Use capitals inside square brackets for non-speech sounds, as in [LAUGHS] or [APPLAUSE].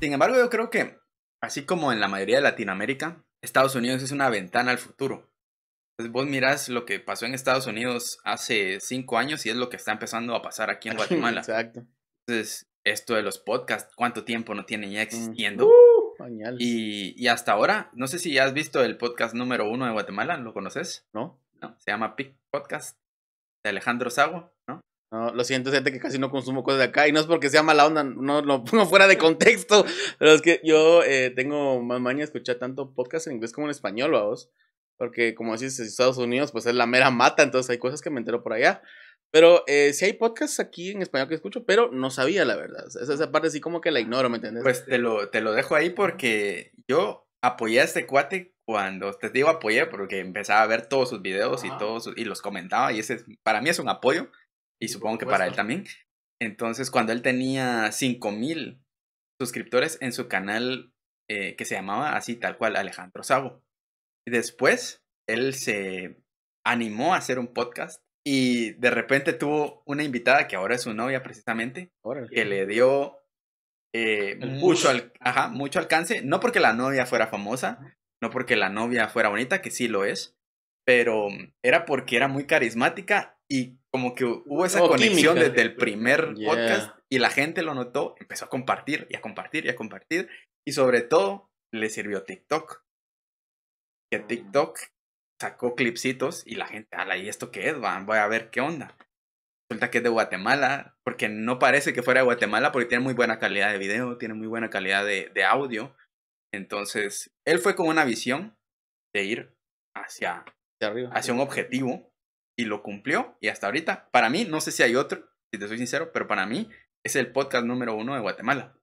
Sin embargo, yo creo que, así como en la mayoría de Latinoamérica, Estados Unidos es una ventana al futuro. Entonces pues, vos mirás lo que pasó en Estados Unidos hace cinco años y es lo que está empezando a pasar aquí en [LAUGHS] Guatemala. Exacto. Entonces, esto de los podcasts, cuánto tiempo no tienen ya mm. existiendo. Uh, y, y, hasta ahora, no sé si ya has visto el podcast número uno de Guatemala, ¿lo conoces? No. No, se llama Pick Podcast de Alejandro Sago, ¿no? lo siento, gente que casi no consumo cosas de acá. Y no es porque sea mala onda, no lo pongo [LAUGHS] fuera de contexto. Pero es que yo eh, tengo más maña de escuchar tanto podcast en inglés como en español, vamos. Porque como decís, Estados Unidos, pues es la mera mata, entonces hay cosas que me entero por allá. Pero si eh, sí hay podcasts aquí en español que escucho, pero no sabía la verdad. Esa, esa parte sí como que la ignoro, ¿me entiendes? Pues te lo, te lo dejo ahí porque yo apoyé a este cuate cuando, te digo apoyé porque empezaba a ver todos sus videos y, todos, y los comentaba y ese para mí es un apoyo y supongo que para él también. Entonces, cuando él tenía 5000 suscriptores en su canal eh, que se llamaba así, tal cual, Alejandro Sago, Y después, él se animó a hacer un podcast y de repente tuvo una invitada que ahora es su novia precisamente, que le dio eh, mucho, mucho alcance, no porque la novia fuera famosa, no porque la novia fuera bonita, que sí lo es, pero era porque era muy carismática y como que hubo esa conexión desde el primer podcast y la gente lo notó, empezó a compartir y a compartir y a compartir y sobre todo le sirvió TikTok. Que ah. TikTok sacó clipsitos y la gente, ala, ¿y esto qué es? Van, voy a ver qué onda. Resulta que es de Guatemala, porque no parece que fuera de Guatemala, porque tiene muy buena calidad de video, tiene muy buena calidad de, audio. Entonces, él fue con una visión de ir hacia, hacia un objetivo y lo cumplió y hasta ahorita, para mí, no sé si hay otro, si te soy sincero, pero para mí es el podcast número uno de Guatemala.